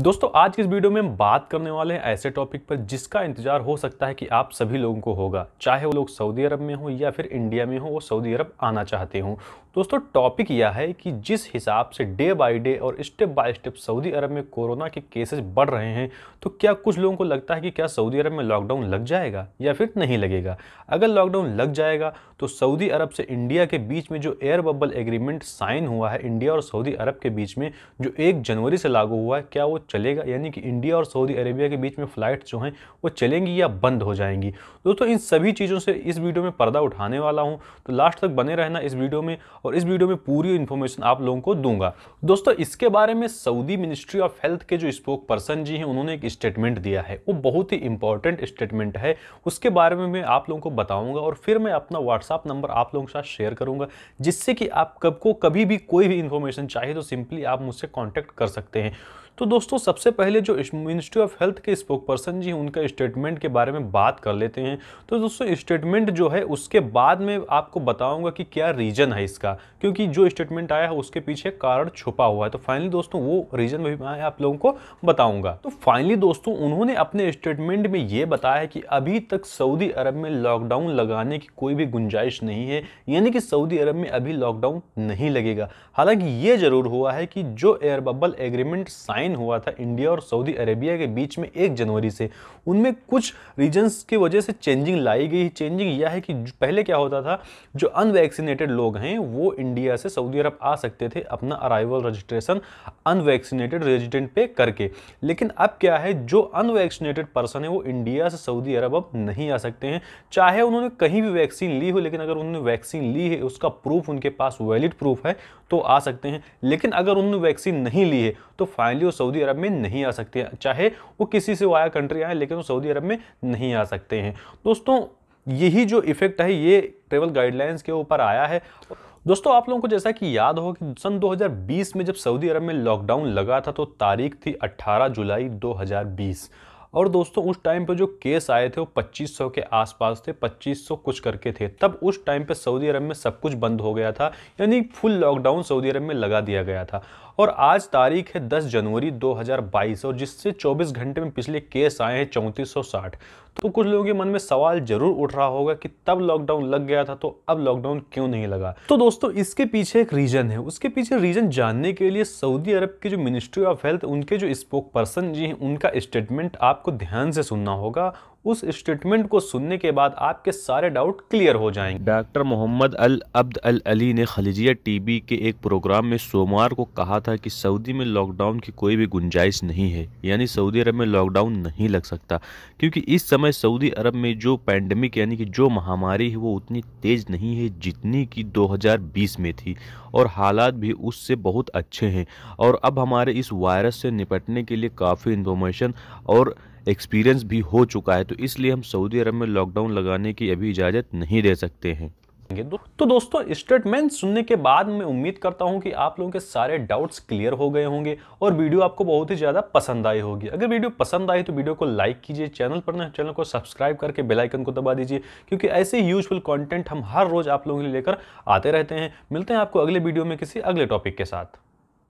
दोस्तों आज की इस वीडियो में हम बात करने वाले हैं ऐसे टॉपिक पर जिसका इंतजार हो सकता है कि आप सभी लोगों को होगा चाहे वो लोग सऊदी अरब में हो या फिर इंडिया में हो वो सऊदी अरब आना चाहते हों दोस्तों टॉपिक यह है कि जिस हिसाब से डे बाय डे और step by step Saudi Arab में कोरोना के केसेस बढ़ रहे हैं तो क्या कुछ लोगों को लगता है कि क्या सऊदी अरब में लॉकडाउन लग जाएगा या फिर नहीं लगेगा अगर लॉकडाउन लग जाएगा तो सऊदी अरब से इंडिया के बीच में जो एयर बबल एग्रीमेंट साइन हुआ है इंडिया और सऊदी अरब के बीच में जो एक जनवरी से लागू हुआ है क्या वो तक चलेगा यानी कि इंडिया और सऊदी अरेबिया के बीच में फ़्लाइट जो हैं वो चलेंगी या बंद हो जाएंगी दोस्तों इन सभी चीज़ों से इस वीडियो में पर्दा उठाने वाला हूँ तो लास्ट तक बने रहना इस वीडियो में और इस वीडियो में पूरी इन्फॉर्मेशन आप लोगों को दूंगा दोस्तों इसके बारे में सऊदी मिनिस्ट्री ऑफ हेल्थ के जो स्पोक पर्सन जी हैं उन्होंने एक स्टेटमेंट दिया है वो बहुत ही इंपॉर्टेंट स्टेटमेंट है उसके बारे में मैं आप लोगों को बताऊँगा और फिर मैं अपना व्हाट्सअप नंबर आप लोगों के साथ शेयर करूँगा जिससे कि आप कब को कभी भी कोई भी इन्फॉर्मेशन चाहिए तो सिंपली आप मुझसे कॉन्टैक्ट कर सकते हैं तो दोस्तों सबसे पहले जो मिनिस्ट्री ऑफ हेल्थ के स्पोक पर्सन जी उनका स्टेटमेंट के बारे में बात कर लेते हैं तो दोस्तों स्टेटमेंट जो है उसके बाद में आपको बताऊंगा कि क्या रीज़न है इसका क्योंकि जो स्टेटमेंट आया है उसके पीछे कारण छुपा हुआ है तो फाइनली दोस्तों वो रीज़न भी मैं आप लोगों को बताऊंगा तो फाइनली दोस्तों उन्होंने अपने स्टेटमेंट में ये बताया है कि अभी तक सऊदी अरब में लॉकडाउन लगाने की कोई भी गुंजाइश नहीं है यानी कि सऊदी अरब में अभी लॉकडाउन नहीं लगेगा हालांकि ये जरूर हुआ है कि जो air bubble agreement sign sign हुआ था इंडिया और सऊदी अरेबिया के बीच में एक जनवरी से उनमें कुछ रीजन्स की वजह से चेंजिंग लाई गई चेंजिंग यह है कि पहले क्या होता था जो अनवैक्सीनेटेड लोग हैं वो इंडिया से सऊदी अरब आ सकते थे अपना अराइवल रजिस्ट्रेशन अनवैक्सीनेटेड रेजिडेंट पे करके लेकिन अब क्या है जो अनवैक्सीनेटेड पर्सन है वो इंडिया से सऊदी अरब अब नहीं आ सकते हैं चाहे उन्होंने कहीं भी वैक्सीन ली हो लेकिन अगर उन्होंने वैक्सीन ली है उसका प्रूफ उनके पास वैलिड प्रूफ है तो आ सकते हैं लेकिन अगर उन्होंने वैक्सीन नहीं ली है तो फाइनली वो सऊदी अरब में नहीं आ सकते चाहे वो किसी से आया कंट्री आए लेकिन वो सऊदी अरब में नहीं आ सकते हैं दोस्तों यही जो इफेक्ट है ये ट्रेवल गाइडलाइंस के ऊपर आया है दोस्तों आप लोगों को जैसा कि याद हो कि सन 2020 में जब सऊदी अरब में लॉकडाउन लगा था तो तारीख थी 18 जुलाई 2020 और दोस्तों उस टाइम पे जो केस आए थे वो 2500 के आसपास थे 2500 कुछ करके थे तब उस टाइम पे सऊदी अरब में सब कुछ बंद हो गया था यानी फुल लॉकडाउन सऊदी अरब में लगा दिया गया था और आज तारीख है 10 जनवरी 2022 और जिससे 24 घंटे में पिछले केस आए हैं चौंतीस तो कुछ लोगों के मन में सवाल जरूर उठ रहा होगा कि तब लॉकडाउन लग गया था तो अब लॉकडाउन क्यों नहीं लगा तो दोस्तों इसके पीछे एक रीजन है उसके पीछे रीजन जानने के लिए सऊदी अरब के जो मिनिस्ट्री ऑफ हेल्थ उनके जो स्पोक पर्सन जी हैं उनका स्टेटमेंट आपको ध्यान से सुनना होगा उस स्टेटमेंट को सुनने के बाद आपके सारे डाउट क्लियर हो जाएंगे doctor Mohammed Al Abd Al Ali ने खलीजिया टीबी के एक प्रोग्राम में सोमवार को कहा था कि सऊदी में लॉकडाउन की कोई भी गुंजाइश नहीं है यानी सऊदी अरब में लॉकडाउन नहीं लग सकता क्योंकि इस समय सऊदी अरब में जो पैंडमिक यानी कि जो महामारी है वो उतनी तेज़ नहीं है जितनी कि दो में थी और हालात भी उससे बहुत अच्छे हैं और अब हमारे इस वायरस से निपटने के लिए काफ़ी इन्फॉर्मेशन और एक्सपीरियंस भी हो चुका है तो इसलिए हम सऊदी अरब में लॉकडाउन लगाने की अभी इजाज़त नहीं दे सकते हैं तो दोस्तों स्टेटमेंट सुनने के बाद मैं उम्मीद करता हूं कि आप लोगों के सारे डाउट्स क्लियर हो गए होंगे और वीडियो आपको बहुत ही ज़्यादा पसंद आई होगी अगर वीडियो पसंद आई तो वीडियो को लाइक कीजिए चैनल पर ना चैनल को सब्सक्राइब करके बेल आइकन को दबा दीजिए क्योंकि ऐसे यूजफुल कंटेंट हम हर रोज़ आप लोगों के लिए लेकर आते रहते हैं मिलते हैं आपको अगले वीडियो में किसी अगले टॉपिक के साथ